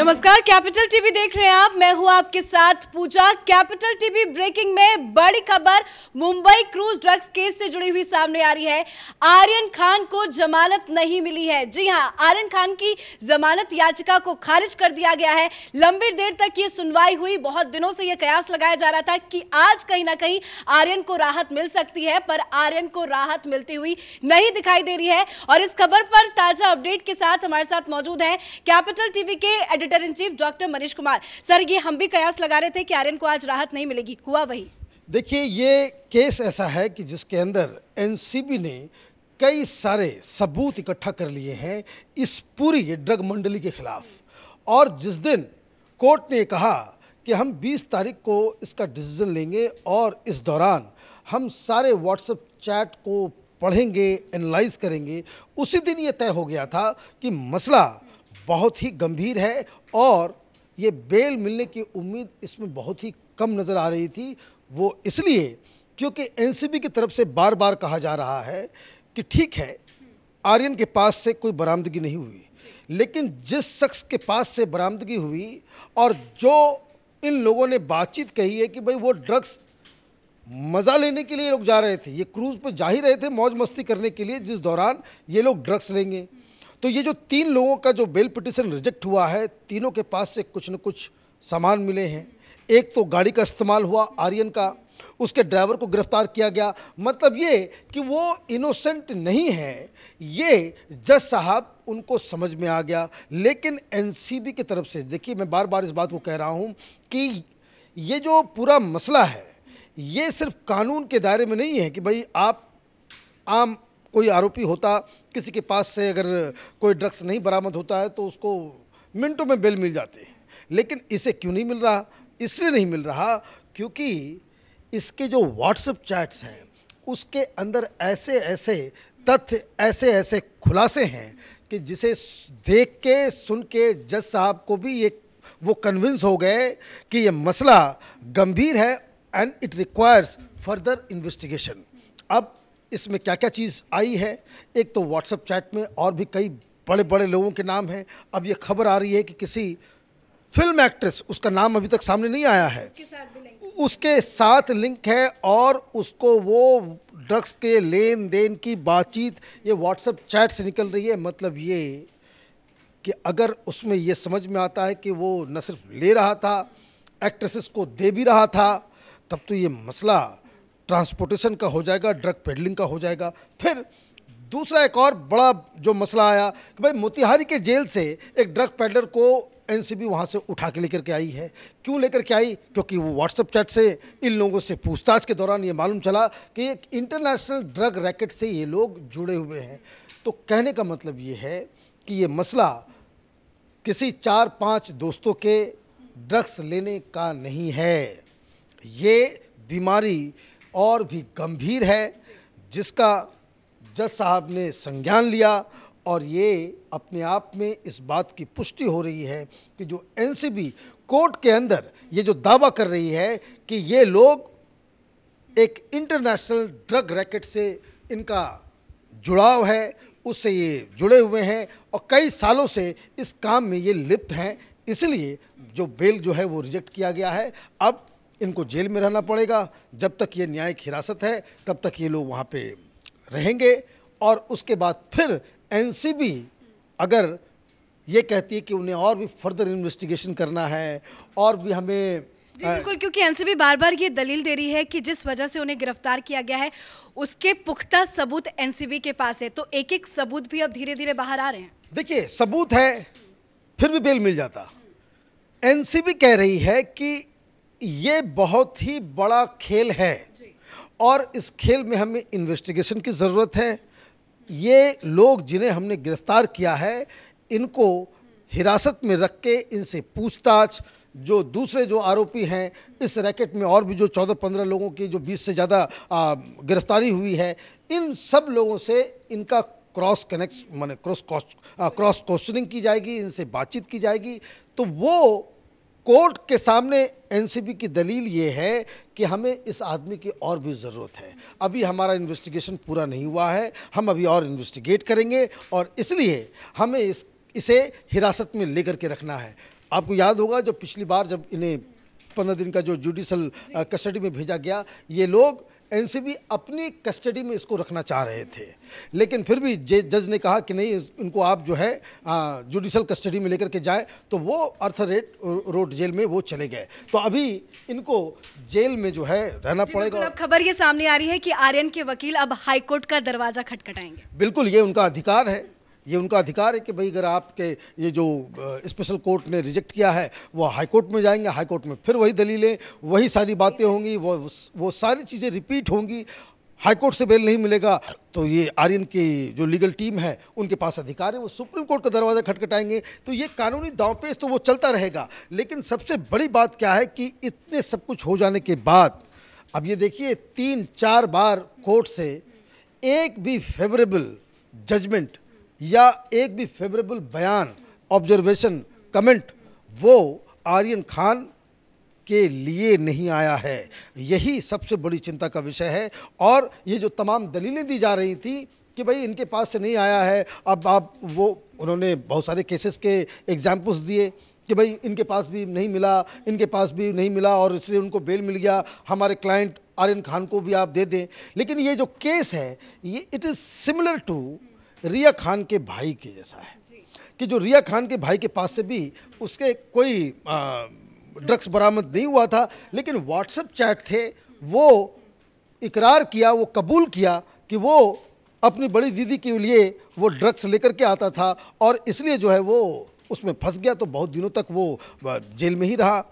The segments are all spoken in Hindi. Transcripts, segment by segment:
नमस्कार कैपिटल टीवी देख रहे हैं आप मैं हूं आपके साथ पूजा कैपिटल टीवी ब्रेकिंग में बड़ी खबर मुंबई क्रूज ड्रग्स केस से जुड़ी हुई सामने आ रही है आर्यन खान को जमानत नहीं मिली है जी हां आर्यन खान की जमानत याचिका को खारिज कर दिया गया है लंबी देर तक ये सुनवाई हुई बहुत दिनों से यह कयास लगाया जा रहा था कि आज कहीं ना कहीं आर्यन को राहत मिल सकती है पर आर्यन को राहत मिलती हुई नहीं दिखाई दे रही है और इस खबर पर ताजा अपडेट के साथ हमारे साथ मौजूद है कैपिटल टीवी के editor editor in chief doctor Manish Kumar sir ये हम भी कयास लगा रहे थे कि आर्यन को आज राहत नहीं मिलेगी हुआ वही देखिए ये केस ऐसा है कि जिसके अंदर एनसीबी ने कई सारे सबूत इकट्ठा कर लिए हैं इस पूरी ड्रग मंडली के खिलाफ और जिस दिन कोर्ट ने कहा कि हम 20 तारीख को इसका डिसीजन लेंगे और इस दौरान हम सारे व्हाट्सएप चैट को पढ़ेंगे एनालाइज करेंगे उसी दिन ये तय हो गया था कि मसला बहुत ही गंभीर है और ये बेल मिलने की उम्मीद इसमें बहुत ही कम नज़र आ रही थी वो इसलिए क्योंकि एनसीबी की तरफ से बार बार कहा जा रहा है कि ठीक है आर्यन के पास से कोई बरामदगी नहीं हुई लेकिन जिस शख्स के पास से बरामदगी हुई और जो इन लोगों ने बातचीत कही है कि भाई वो ड्रग्स मज़ा लेने के लिए लोग जा रहे थे ये क्रूज़ पर जा ही रहे थे मौज मस्ती करने के लिए जिस दौरान ये लोग ड्रग्स लेंगे तो ये जो तीन लोगों का जो बेल पिटिशन रिजेक्ट हुआ है तीनों के पास से कुछ न कुछ सामान मिले हैं एक तो गाड़ी का इस्तेमाल हुआ आर्यन का उसके ड्राइवर को गिरफ्तार किया गया मतलब ये कि वो इनोसेंट नहीं है ये जज साहब उनको समझ में आ गया लेकिन एनसीबी की तरफ से देखिए मैं बार बार इस बात को कह रहा हूँ कि ये जो पूरा मसला है ये सिर्फ कानून के दायरे में नहीं है कि भाई आप आम कोई आरोपी होता किसी के पास से अगर कोई ड्रग्स नहीं बरामद होता है तो उसको मिनटों में बेल मिल जाती है लेकिन इसे क्यों नहीं मिल रहा इसलिए नहीं मिल रहा क्योंकि इसके जो व्हाट्सएप चैट्स हैं उसके अंदर ऐसे ऐसे तथ्य ऐसे ऐसे खुलासे हैं कि जिसे देख के सुन के जज साहब को भी ये वो कन्विंस हो गए कि ये मसला गंभीर है and it requires further investigation अब इसमें क्या क्या चीज़ आई है एक तो व्हाट्सएप चैट में और भी कई बड़े बड़े लोगों के नाम हैं अब ये खबर आ रही है कि किसी फिल्म एक्ट्रेस उसका नाम अभी तक सामने नहीं आया है उसके साथ लिंक है और उसको वो ड्रग्स के लेन देन की बातचीत ये व्हाट्सएप चैट से निकल रही है मतलब ये कि अगर उसमें ये समझ में आता है कि वो न सिर्फ ले रहा था एक्ट्रेसेस को दे भी रहा था तब तो ये मसला ट्रांसपोर्टेशन का हो जाएगा ड्रग पेडलिंग का हो जाएगा फिर दूसरा एक और बड़ा जो मसला आया कि भाई मोतिहारी के जेल से एक ड्रग पेडलर को एन सी वहाँ से उठा के लेकर के आई है क्यों लेकर के आई क्योंकि वो व्हाट्सएप चैट से इन लोगों से पूछताछ के दौरान ये मालूम चला कि एक इंटरनेशनल ड्रग रैकेट से ये लोग जुड़े हुए हैं तो कहने का मतलब ये है कि ये मसला किसी चार पाँच दोस्तों के ड्रग्स लेने का नहीं है ये बीमारी और भी गंभीर है जिसका जज साहब ने संज्ञान लिया और ये अपने आप में इस बात की पुष्टि हो रही है कि जो एनसीबी कोर्ट के अंदर ये जो दावा कर रही है कि ये लोग एक इंटरनेशनल ड्रग रैकेट से इनका जुड़ाव है उससे ये जुड़े हुए हैं और कई सालों से इस काम में ये लिप्त हैं इसलिए जो बेल जो है वो रिजेक्ट किया गया है अब इनको जेल में रहना पड़ेगा जब तक ये न्यायिक हिरासत है तब तक ये लोग वहाँ पे रहेंगे और उसके बाद फिर एनसीबी अगर ये कहती है कि उन्हें और भी फर्दर इन्वेस्टिगेशन करना है और भी हमें बिल्कुल क्योंकि एनसीबी बार बार ये दलील दे रही है कि जिस वजह से उन्हें गिरफ्तार किया गया है उसके पुख्ता सबूत एनसीबी के पास है तो एक एक सबूत भी अब धीरे धीरे बाहर आ रहे हैं देखिए सबूत है फिर भी बेल मिल जाता एनसीबी कह रही है कि ये बहुत ही बड़ा खेल है और इस खेल में हमें इन्वेस्टिगेशन की ज़रूरत है ये लोग जिन्हें हमने गिरफ्तार किया है इनको हिरासत में रख के इनसे पूछताछ जो दूसरे जो आरोपी हैं इस रैकेट में और भी जो चौदह पंद्रह लोगों की जो बीस से ज़्यादा गिरफ्तारी हुई है इन सब लोगों से इनका क्रॉस कनेक्ट मैंने क्रॉस क्रॉस क्वेश्चनिंग की जाएगी इनसे बातचीत की जाएगी तो वो कोर्ट के सामने एनसीबी की दलील ये है कि हमें इस आदमी की और भी ज़रूरत है अभी हमारा इन्वेस्टिगेशन पूरा नहीं हुआ है हम अभी और इन्वेस्टिगेट करेंगे और इसलिए हमें इस इसे हिरासत में लेकर के रखना है आपको याद होगा जो पिछली बार जब इन्हें पंद्रह दिन का जो जुडिशल कस्टडी uh, में भेजा गया ये लोग एनसीबी अपनी कस्टडी में इसको रखना चाह रहे थे लेकिन फिर भी जज ने कहा कि नहीं इनको आप जो है जुडिशल uh, कस्टडी में लेकर के जाए तो वो अर्थ रेट uh, रोड जेल में वो चले गए तो अभी इनको जेल में जो है रहना पड़ेगा अब खबर ये सामने आ रही है कि आर्यन के वकील अब हाईकोर्ट का दरवाजा खटखटाएंगे बिल्कुल ये उनका अधिकार है ये उनका अधिकार है कि भाई अगर आपके ये जो स्पेशल कोर्ट ने रिजेक्ट किया है वो हाई कोर्ट में जाएंगे हाई कोर्ट में फिर वही दलीलें वही सारी बातें होंगी वो वो सारी चीज़ें रिपीट होंगी हाई कोर्ट से बेल नहीं मिलेगा तो ये आर्यन की जो लीगल टीम है उनके पास अधिकार है वो सुप्रीम कोर्ट का दरवाज़ा खटखटाएंगे तो ये कानूनी दांवपेच तो वो चलता रहेगा लेकिन सबसे बड़ी बात क्या है कि इतने सब कुछ हो जाने के बाद अब ये देखिए तीन चार बार कोर्ट से एक भी फेवरेबल जजमेंट या एक भी फेवरेबल बयान ऑब्जर्वेशन कमेंट वो आर्यन खान के लिए नहीं आया है यही सबसे बड़ी चिंता का विषय है और ये जो तमाम दलीलें दी जा रही थी कि भाई इनके पास से नहीं आया है अब आप वो उन्होंने बहुत सारे केसेस के एग्जाम्पल्स दिए कि भाई इनके पास भी नहीं मिला इनके पास भी नहीं मिला और इसलिए उनको बेल मिल गया हमारे क्लाइंट आर्यन खान को भी आप दे दें लेकिन ये जो केस है ये it is similar to Riya Khan के भाई के जैसा है कि जो रिया खान के भाई के पास से भी उसके कोई ड्रग्स बरामद नहीं हुआ था लेकिन व्हाट्सएप चैट थे वो इकरार किया वो कबूल किया कि वो अपनी बड़ी दीदी के लिए वो ड्रग्स लेकर के आता था और इसलिए जो है वो उसमें फंस गया तो बहुत दिनों तक वो जेल में ही रहा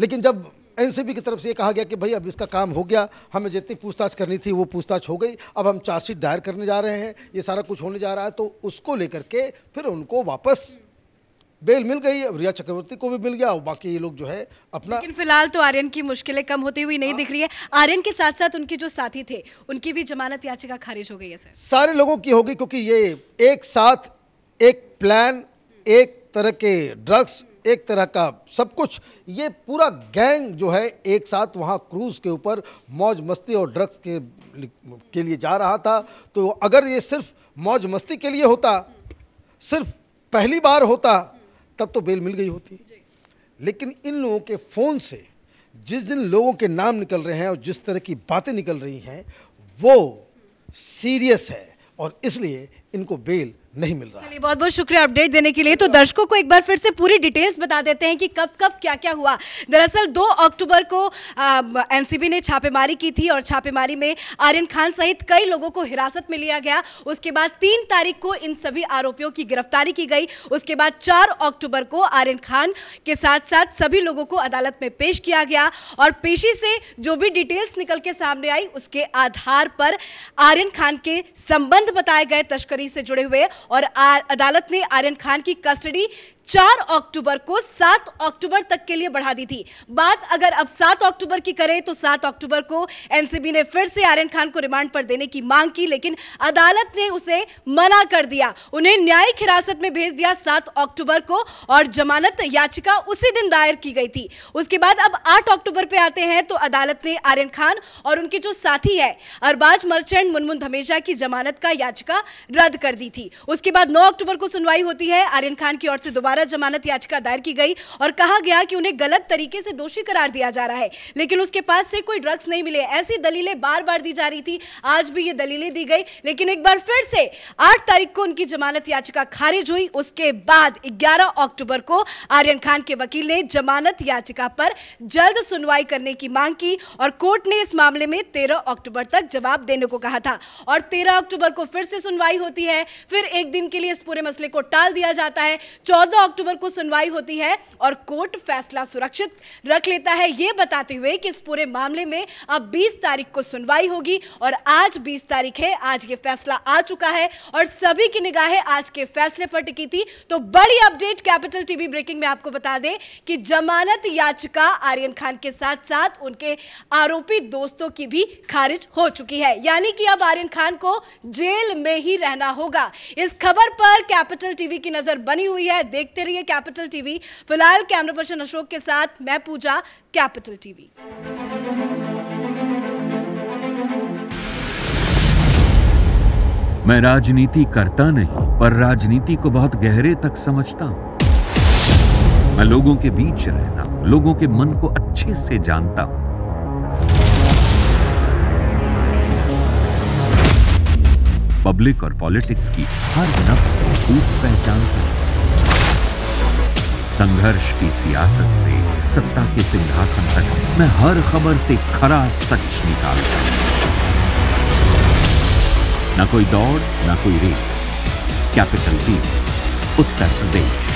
लेकिन जब एनसीबी की तरफ से ये कहा गया कि भाई अब इसका काम हो गया हमें जितनी पूछताछ करनी थी वो पूछताछ हो गई अब हम चार्जशीट दायर करने जा रहे हैं ये सारा कुछ होने जा रहा है तो उसको लेकर के फिर उनको वापस बेल मिल गई अब रिया चक्रवर्ती को भी मिल गया और बाकी ये लोग जो है अपना लेकिन फिलहाल तो आर्यन की मुश्किलें कम होती हुई नहीं आ, हाँ। दिख रही है आर्यन के साथ साथ उनके जो साथी थे उनकी भी जमानत याचिका खारिज हो गई है सर सारे लोगों की होगी क्योंकि ये एक साथ एक प्लान एक तरह के ड्रग्स एक तरह का सब कुछ ये पूरा गैंग जो है एक साथ वहाँ क्रूज़ के ऊपर मौज मस्ती और ड्रग्स के के लिए जा रहा था तो अगर ये सिर्फ मौज मस्ती के लिए होता सिर्फ पहली बार होता तब तो बेल मिल गई होती लेकिन इन लोगों के फ़ोन से जिस दिन लोगों के नाम निकल रहे हैं और जिस तरह की बातें निकल रही हैं वो सीरियस है और इसलिए इनको बेल नहीं मिल रहा चलिए बहुत बहुत शुक्रिया अपडेट देने के लिए तो दर्शकों को एक बार फिर से पूरी डिटेल्स बता देते हैं कि कब कब क्या क्या हुआ दरअसल 2 अक्टूबर को एनसीबी ने छापेमारी की थी और छापेमारी में आर्यन खान सहित कई लोगों को हिरासत में लिया गया उसके बाद तीन तारीख को इन सभी आरोपियों की गिरफ्तारी की गई उसके बाद चार अक्टूबर को आर्यन खान के साथ साथ सभी लोगों को अदालत में पेश किया गया और पेशी से जो भी डिटेल्स निकल के सामने आई उसके आधार पर आर्यन खान के संबंध बताए गए तस्करी से जुड़े हुए और अदालत ने आर्यन खान की कस्टडी चार अक्टूबर को सात अक्टूबर तक के लिए बढ़ा दी थी बात अगर अब सात अक्टूबर की करें तो सात अक्टूबर को एनसीबी ने फिर से आर्यन खान को रिमांड पर देने की मांग की लेकिन अदालत ने उसे मना कर दिया उन्हें न्यायिक हिरासत में भेज दिया सात अक्टूबर को और जमानत याचिका उसी दिन दायर की गई थी उसके बाद अब आठ अक्टूबर पे आते हैं तो अदालत ने आर्यन खान और उनके जो साथी है अरबाज मर्चेंट मुनमुन धमेजा की जमानत का याचिका रद्द कर दी थी उसके बाद नौ अक्टूबर को सुनवाई होती है आर्यन खान की ओर से दोबारा दोबारा जमानत याचिका दायर की गई और कहा गया कि उन्हें गलत तरीके से दोषी करार दिया जा रहा है लेकिन उसके पास से कोई ड्रग्स नहीं मिले ऐसी दलीलें बार बार दी जा रही थी आज भी ये दलीलें दी गई लेकिन एक बार फिर से आठ तारीख को उनकी जमानत याचिका खारिज हुई उसके बाद ग्यारह अक्टूबर को आर्यन खान के वकील ने जमानत याचिका पर जल्द सुनवाई करने की मांग की और कोर्ट ने इस मामले में तेरह अक्टूबर तक जवाब देने को कहा था और तेरह अक्टूबर को फिर से सुनवाई होती है फिर एक दिन के लिए इस पूरे मसले को टाल दिया जाता है चौदह अक्टूबर को सुनवाई होती है और कोर्ट फैसला सुरक्षित रख लेता है ये बताते हुए कि इस पूरे मामले में अब 20 तारीख को सुनवाई होगी और आज 20 तारीख है आज ये फैसला आ चुका है और सभी की निगाहें आज के फैसले पर टिकी थी तो बड़ी अपडेट कैपिटल टीवी ब्रेकिंग में आपको बता दें कि जमानत याचिका आर्यन खान के साथ साथ उनके आरोपी दोस्तों की भी खारिज हो चुकी है यानी कि अब आर्यन खान को जेल में ही रहना होगा इस खबर पर कैपिटल टीवी की नजर बनी हुई है देख देखते रहिए कैपिटल टीवी फिलहाल कैमरा पर्सन अशोक के साथ मैं पूजा कैपिटल टीवी मैं राजनीति करता नहीं पर राजनीति को बहुत गहरे तक समझता हूं मैं लोगों के बीच रहता हूं लोगों के मन को अच्छे से जानता हूं पब्लिक और पॉलिटिक्स की हर नब्स को खूब पहचानता हूं संघर्ष की सियासत से सत्ता के सिंहासन तक मैं हर खबर से खरा सच निकालता हूं ना कोई दौड़ ना कोई रेस कैपिटल टीम उत्तर प्रदेश